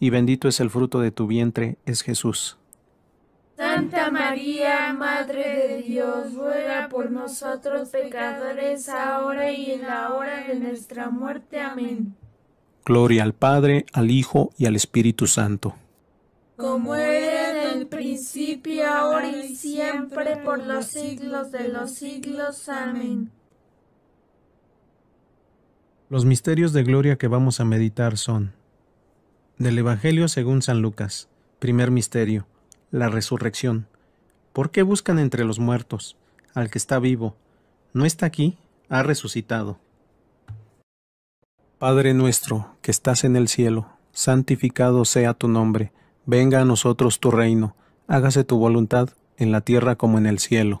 y bendito es el fruto de tu vientre, es Jesús. Santa María, Madre de Dios, ruega por nosotros pecadores, ahora y en la hora de nuestra muerte. Amén. Gloria al Padre, al Hijo y al Espíritu Santo. Como era en el principio, ahora y siempre, por los siglos de los siglos. Amén. Los misterios de gloria que vamos a meditar son del Evangelio según San Lucas. Primer misterio. La resurrección. ¿Por qué buscan entre los muertos al que está vivo? No está aquí, ha resucitado. Padre nuestro, que estás en el cielo, santificado sea tu nombre, venga a nosotros tu reino, hágase tu voluntad en la tierra como en el cielo.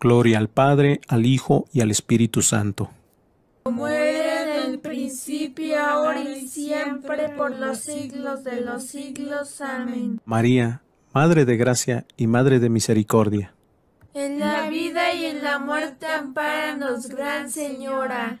Gloria al Padre, al Hijo y al Espíritu Santo. Como era en el principio, ahora y siempre, por los siglos de los siglos. Amén. María, Madre de Gracia y Madre de Misericordia. En la vida y en la muerte, amparanos, Gran Señora.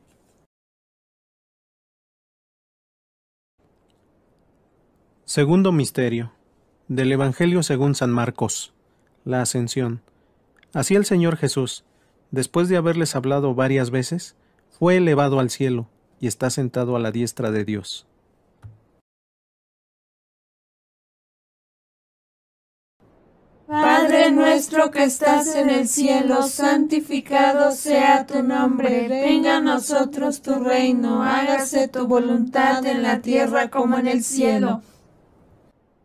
Segundo Misterio del Evangelio según San Marcos. La Ascensión. Así el Señor Jesús, después de haberles hablado varias veces, fue elevado al cielo y está sentado a la diestra de Dios. Padre nuestro que estás en el cielo, santificado sea tu nombre, venga a nosotros tu reino, hágase tu voluntad en la tierra como en el cielo.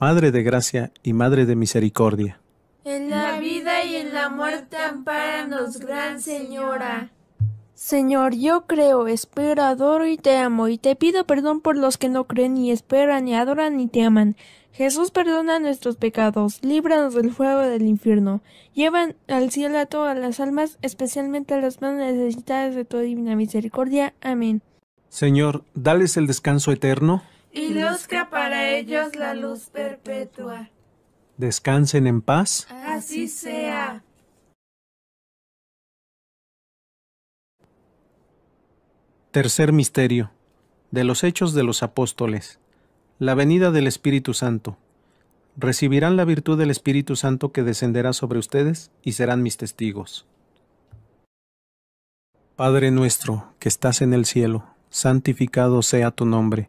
Madre de gracia y Madre de misericordia. En la vida y en la muerte, nos, Gran Señora. Señor, yo creo, espero, adoro y te amo, y te pido perdón por los que no creen ni esperan, ni adoran, ni te aman. Jesús perdona nuestros pecados, líbranos del fuego del infierno, llevan al cielo a todas las almas, especialmente a las más necesitadas de tu divina misericordia. Amén. Señor, dales el descanso eterno y luzca para ellos la luz perpetua. Descansen en paz. Así sea. Tercer misterio. De los hechos de los apóstoles. La venida del Espíritu Santo. Recibirán la virtud del Espíritu Santo que descenderá sobre ustedes y serán mis testigos. Padre nuestro, que estás en el cielo, santificado sea tu nombre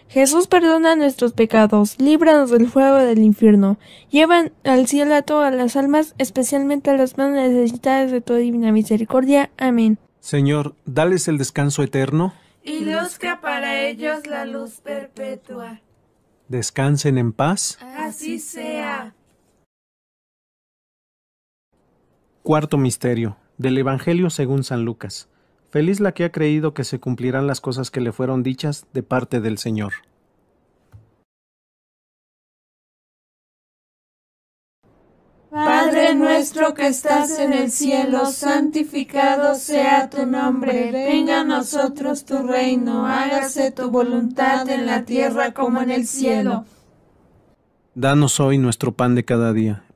Jesús perdona nuestros pecados, líbranos del fuego del infierno, llevan al cielo a todas las almas, especialmente a las más necesitadas de tu divina misericordia. Amén. Señor, dales el descanso eterno. Y luzca para ellos la luz perpetua. Descansen en paz. Así sea. Cuarto misterio del Evangelio según San Lucas. Feliz la que ha creído que se cumplirán las cosas que le fueron dichas de parte del Señor. Padre nuestro que estás en el cielo, santificado sea tu nombre, venga a nosotros tu reino, hágase tu voluntad en la tierra como en el cielo. Danos hoy nuestro pan de cada día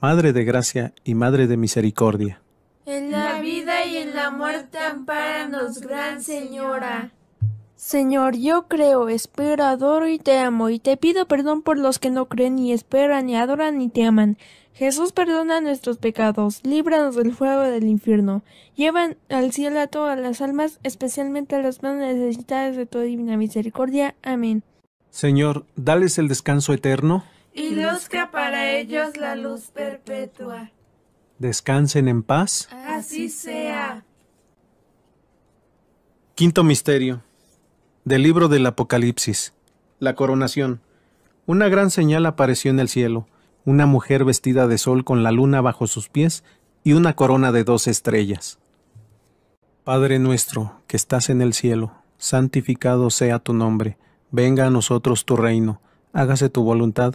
Madre de gracia y Madre de misericordia. En la vida y en la muerte, amparanos, Gran Señora. Señor, yo creo, espero, adoro y te amo, y te pido perdón por los que no creen, ni esperan, ni adoran, ni te aman. Jesús, perdona nuestros pecados, líbranos del fuego del infierno. Llevan al cielo a todas las almas, especialmente a las más necesitadas de tu divina misericordia. Amén. Señor, dales el descanso eterno y luzca para ellos la luz perpetua. Descansen en paz. Así sea. Quinto misterio. Del libro del Apocalipsis. La coronación. Una gran señal apareció en el cielo, una mujer vestida de sol con la luna bajo sus pies y una corona de dos estrellas. Padre nuestro, que estás en el cielo, santificado sea tu nombre, venga a nosotros tu reino, hágase tu voluntad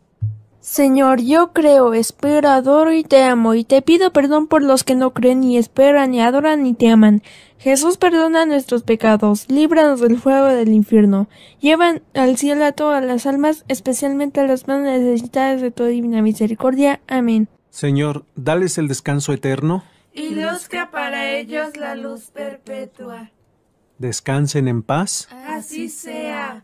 Señor, yo creo, espero, adoro y te amo, y te pido perdón por los que no creen, ni esperan, ni adoran, ni te aman. Jesús perdona nuestros pecados, líbranos del fuego del infierno, llevan al cielo a todas las almas, especialmente a las más necesitadas de tu divina misericordia. Amén. Señor, dales el descanso eterno. Y luzca para ellos la luz perpetua. Descansen en paz. Así sea.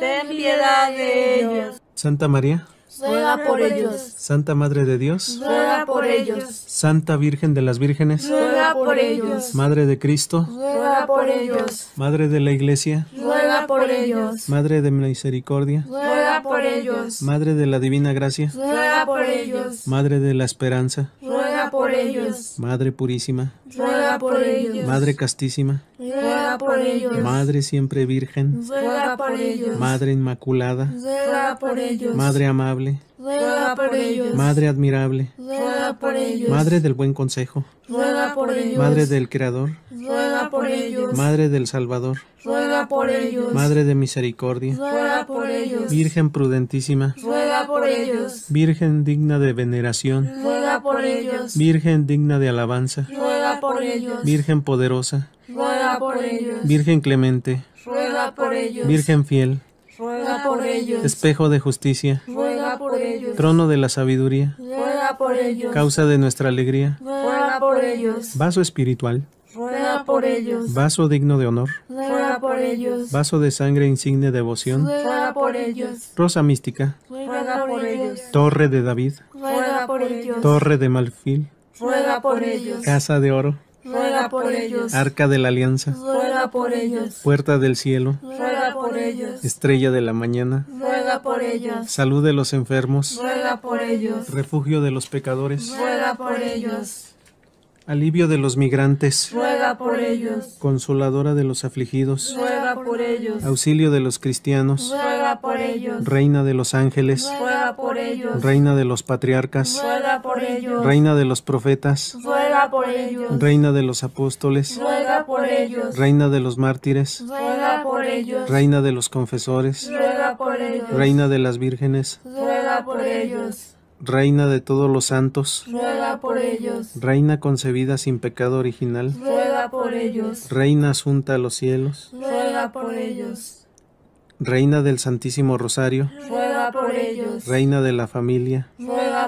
ten piedad de ellos. Santa María, ruega por ellos. Santa Madre de Dios, ruega por ellos. Santa Virgen de las Vírgenes, ruega por ellos. Madre de Cristo, ruega por ellos. Madre de la Iglesia, ruega por ellos. Madre de Misericordia, ruega por ellos. Madre de la Divina Gracia, ruega por ellos. Madre de la Esperanza, ruega por ellos. Madre Purísima, ruega por ellos. Madre Castísima, Madre siempre virgen, Madre inmaculada, Madre amable, Madre admirable, Madre del buen consejo, Madre del Creador, Madre del Salvador, Madre de misericordia, Virgen prudentísima, Virgen digna de veneración, Virgen digna de alabanza, Virgen poderosa, Virgen clemente, Virgen fiel, Espejo de justicia, Trono de la sabiduría, Causa de nuestra alegría, Vaso espiritual, Vaso digno de honor, Vaso de sangre insigne devoción, Rosa mística, Torre de David, Torre de Malfil, Casa de oro, ruega por ellos. Arca de la Alianza, ruega por ellos. Puerta del Cielo, ruega por ellos. Estrella de la Mañana, ruega por ellos. Salud de los enfermos, ruega por ellos. Refugio de los pecadores, ruega por ellos. Alivio de los migrantes, ruega por ellos. Consoladora de los afligidos, ruega por ellos. Auxilio de los cristianos, ruega por ellos. Reina de los ángeles, ruega por ellos. Reina de los patriarcas, ruega por ellos. Reina de los profetas, Reina de los apóstoles, Reina de los mártires, ruega por ellos. Reina de los confesores, Reina de las vírgenes, por ellos. Reina de todos los santos, ruega por ellos. Reina concebida sin pecado original, ruega por ellos. Reina asunta a los cielos, Reina del Santísimo Rosario, ruega por ellos. Reina de la familia,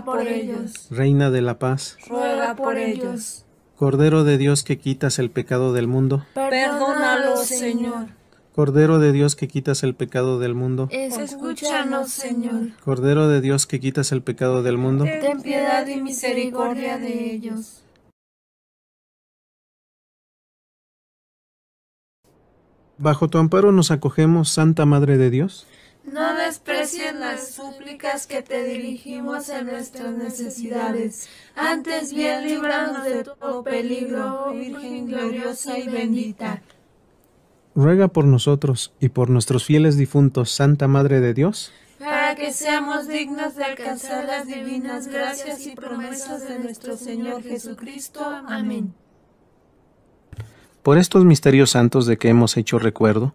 por ellos. Reina de la paz, ruega por ellos. Cordero de Dios que quitas el pecado del mundo, perdónalos, Señor. Cordero de Dios que quitas el pecado del mundo, escúchanos, Señor. Cordero de Dios que quitas el pecado del mundo, ten piedad y misericordia de ellos. Bajo tu amparo nos acogemos, Santa Madre de Dios. No desprecien las súplicas que te dirigimos en nuestras necesidades. Antes bien, líbranos de todo peligro, Virgen gloriosa y bendita. Ruega por nosotros y por nuestros fieles difuntos, Santa Madre de Dios, para que seamos dignos de alcanzar las divinas gracias y promesas de nuestro Señor Jesucristo. Amén. Por estos misterios santos de que hemos hecho recuerdo,